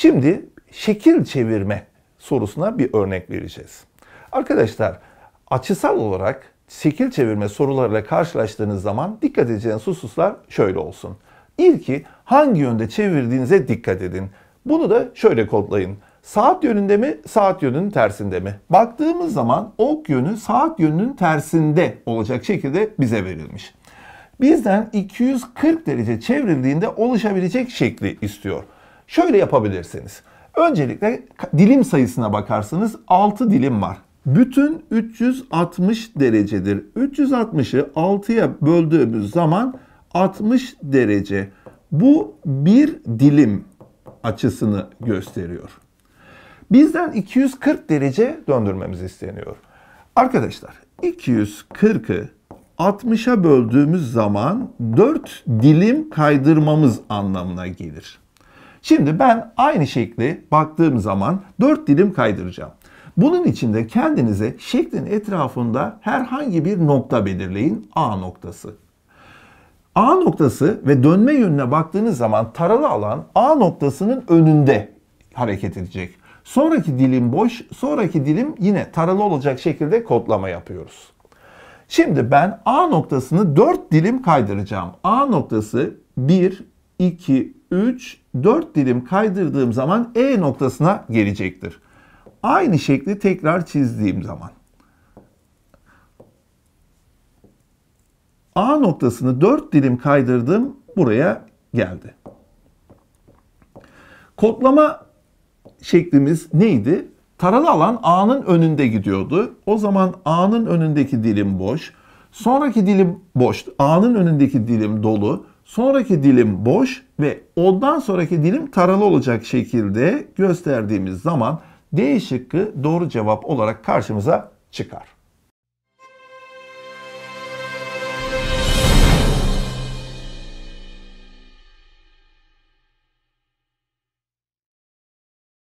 Şimdi şekil çevirme sorusuna bir örnek vereceğiz. Arkadaşlar açısal olarak şekil çevirme sorularıyla karşılaştığınız zaman dikkat edeceğiniz hususlar şöyle olsun. İlki hangi yönde çevirdiğinize dikkat edin. Bunu da şöyle kodlayın. Saat yönünde mi, saat yönünün tersinde mi? Baktığımız zaman ok yönü saat yönünün tersinde olacak şekilde bize verilmiş. Bizden 240 derece çevrildiğinde oluşabilecek şekli istiyor. Şöyle yapabilirsiniz. Öncelikle dilim sayısına bakarsınız, 6 dilim var. Bütün 360 derecedir. 360'ı 6'ya böldüğümüz zaman 60 derece. Bu bir dilim açısını gösteriyor. Bizden 240 derece döndürmemiz isteniyor. Arkadaşlar 240'ı 60'a böldüğümüz zaman 4 dilim kaydırmamız anlamına gelir. Şimdi ben aynı şekli baktığım zaman 4 dilim kaydıracağım. Bunun için de kendinize şeklin etrafında herhangi bir nokta belirleyin. A noktası. A noktası ve dönme yönüne baktığınız zaman taralı alan A noktasının önünde hareket edecek. Sonraki dilim boş, sonraki dilim yine taralı olacak şekilde kodlama yapıyoruz. Şimdi ben A noktasını 4 dilim kaydıracağım. A noktası 1, 2, 3, 4 dilim kaydırdığım zaman E noktasına gelecektir. Aynı şekli tekrar çizdiğim zaman. A noktasını 4 dilim kaydırdım buraya geldi. Kodlama şeklimiz neydi? Taralı alan A'nın önünde gidiyordu. O zaman A'nın önündeki dilim boş. Sonraki dilim boş. A'nın önündeki dilim dolu. Sonraki dilim boş ve ondan sonraki dilim taralı olacak şekilde gösterdiğimiz zaman D şıkkı doğru cevap olarak karşımıza çıkar.